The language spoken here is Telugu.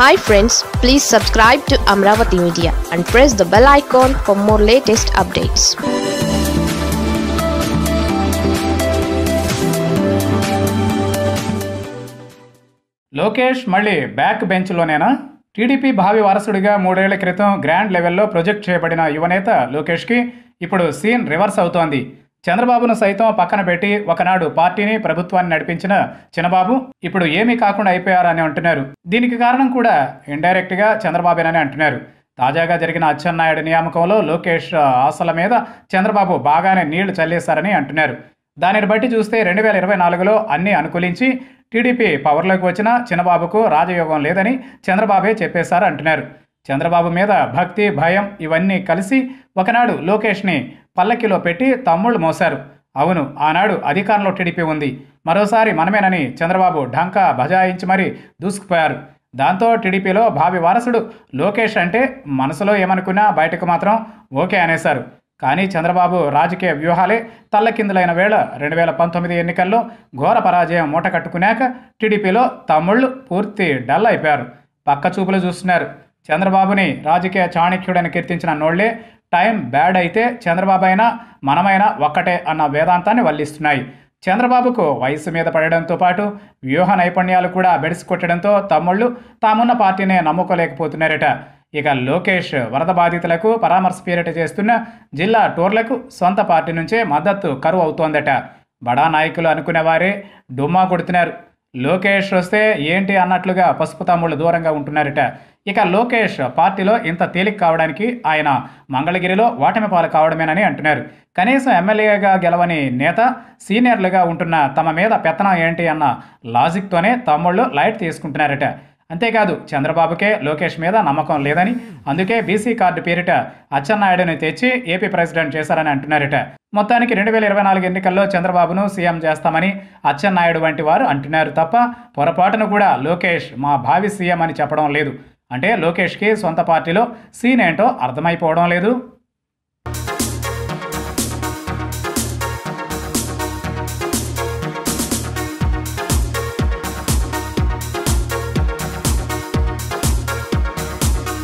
hi friends please subscribe to Amaravati Media and press the bell icon for more latest updates Lokesh మళ్ళీ బ్యాక్ బెంచ్లోనేనా టీడీపీ భావి వారసుడిగా మూడేళ్ల క్రితం గ్రాండ్ లెవెల్లో ప్రొజెక్ట్ చేయబడిన యువనేత లోకేష్కి ఇప్పుడు సీన్ రివర్స్ అవుతోంది చంద్రబాబును సైతం పక్కన పెట్టి ఒకనాడు పార్టీని ప్రభుత్వాన్ని నడిపించిన చిన్నబాబు ఇప్పుడు ఏమీ కాకుండా అయిపోయారని అంటున్నారు దీనికి కారణం కూడా ఇండైరెక్ట్గా చంద్రబాబేనని అంటున్నారు తాజాగా జరిగిన అచ్చెన్నాయుడు నియామకంలో లోకేష్ ఆశల మీద చంద్రబాబు బాగానే నీళ్లు చల్లేశారని అంటున్నారు దానిని బట్టి చూస్తే రెండు వేల ఇరవై నాలుగులో అన్నీ అనుకూలించి టీడీపీ పవర్లోకి వచ్చిన చిన్నబాబుకు రాజయోగం లేదని చంద్రబాబే చెప్పేశారు అంటున్నారు చంద్రబాబు మీద భక్తి భయం ఇవన్నీ కలిసి ఒకనాడు లోకేష్ని పల్లకిలో పెట్టి తమ్ముళ్ళు మోశారు అవును ఆనాడు అధికారంలో టీడీపీ ఉంది మరోసారి మనమేనని చంద్రబాబు ఢంకా బజాయించి మరీ దూసుకుపోయారు దాంతో టీడీపీలో భావి వారసుడు లోకేష్ అంటే మనసులో ఏమనుకున్నా బయటకు మాత్రం ఓకే అనేశారు కానీ చంద్రబాబు రాజకీయ వ్యూహాలే తల్లకిందులైన వేళ రెండు వేల పంతొమ్మిది ఎన్నికల్లో ఘోర పరాజయం మూట కట్టుకున్నాక టీడీపీలో తమ్ముళ్ళు పూర్తి డల్ అయిపోయారు పక్క చూపులు చూస్తున్నారు చంద్రబాబుని రాజకీయ చాణక్యుడని కీర్తించిన నోళ్లే టైం బ్యాడ్ అయితే చంద్రబాబు అయినా మనమైనా ఒక్కటే అన్న వేదాంతాన్ని వల్లిస్తున్నాయి చంద్రబాబుకు వయసు మీద పడడంతో పాటు వ్యూహ నైపుణ్యాలు కూడా బెడిసికొట్టడంతో కొట్టడంతో తమ్ముళ్ళు తామున్న పార్టీనే నమ్ముకోలేకపోతున్నారట ఇక లోకేష్ వరద బాధితులకు పరామర్శ పేరిట చేస్తున్న జిల్లా టూర్లకు సొంత పార్టీ నుంచే మద్దతు కరువు అవుతోందట బడా నాయకులు అనుకునేవారే డుమ్మా కొడుతున్నారు లోకేష్ వస్తే ఏంటి అన్నట్లుగా పసుపు తమ్ముళ్ళు దూరంగా ఉంటున్నారట ఇక లోకేష్ పార్టీలో ఇంత తేలిక కావడానికి ఆయన మంగళగిరిలో ఓటమి పాలు కావడమేనని అంటున్నారు కనీసం ఎమ్మెల్యేగా గెలవని నేత సీనియర్లుగా ఉంటున్న తమ మీద పెత్తనం ఏంటి అన్న లాజిక్తోనే తమ్ముళ్ళు లైట్ తీసుకుంటున్నారట అంతేకాదు చంద్రబాబుకే లోకేష్ మీద నమ్మకం లేదని అందుకే బీసీ కార్డు పేరిట అచ్చెన్నాయుడుని తెచ్చి ఏపీ ప్రెసిడెంట్ చేశారని అంటున్నారట మొత్తానికి రెండు వేల ఇరవై నాలుగు ఎన్నికల్లో చంద్రబాబును సీఎం చేస్తామని అచ్చెన్నాయుడు వంటి వారు అంటున్నారు తప్ప పొరపాటును కూడా లోకేష్ మా భావి సీఎం అని చెప్పడం లేదు అంటే లోకేష్కి సొంత పార్టీలో సీన్ ఏంటో అర్థమైపోవడం లేదు